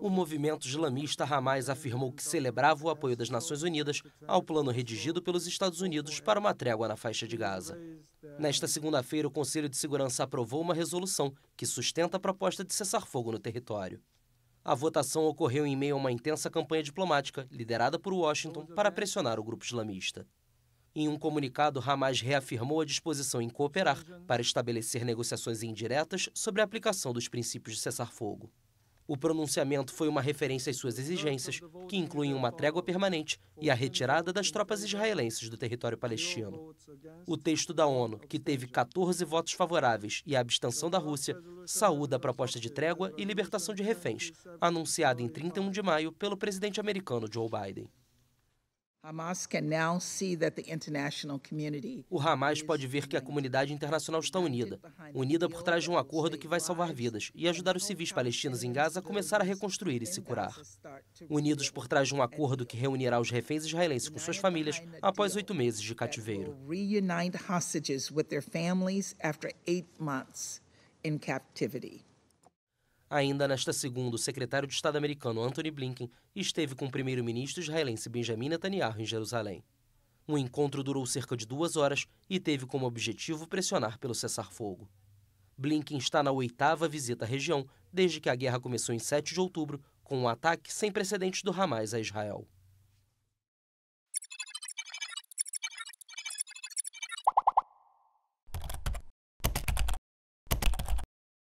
O movimento islamista Hamas afirmou que celebrava o apoio das Nações Unidas ao plano redigido pelos Estados Unidos para uma trégua na faixa de Gaza. Nesta segunda-feira, o Conselho de Segurança aprovou uma resolução que sustenta a proposta de cessar fogo no território. A votação ocorreu em meio a uma intensa campanha diplomática liderada por Washington para pressionar o grupo islamista. Em um comunicado, Hamas reafirmou a disposição em cooperar para estabelecer negociações indiretas sobre a aplicação dos princípios de cessar-fogo. O pronunciamento foi uma referência às suas exigências, que incluem uma trégua permanente e a retirada das tropas israelenses do território palestino. O texto da ONU, que teve 14 votos favoráveis e a abstenção da Rússia, saúda a proposta de trégua e libertação de reféns, anunciada em 31 de maio pelo presidente americano Joe Biden. O Hamas pode ver que a comunidade internacional está unida, unida por trás de um acordo que vai salvar vidas e ajudar os civis palestinos em Gaza a começar a reconstruir e se curar. Unidos por trás de um acordo que reunirá os reféns israelenses com suas famílias após oito meses de cativeiro. hostages Ainda nesta segunda, o secretário de Estado americano Anthony Blinken esteve com o primeiro-ministro israelense Benjamin Netanyahu em Jerusalém. O encontro durou cerca de duas horas e teve como objetivo pressionar pelo cessar-fogo. Blinken está na oitava visita à região desde que a guerra começou em 7 de outubro, com um ataque sem precedentes do Hamas a Israel.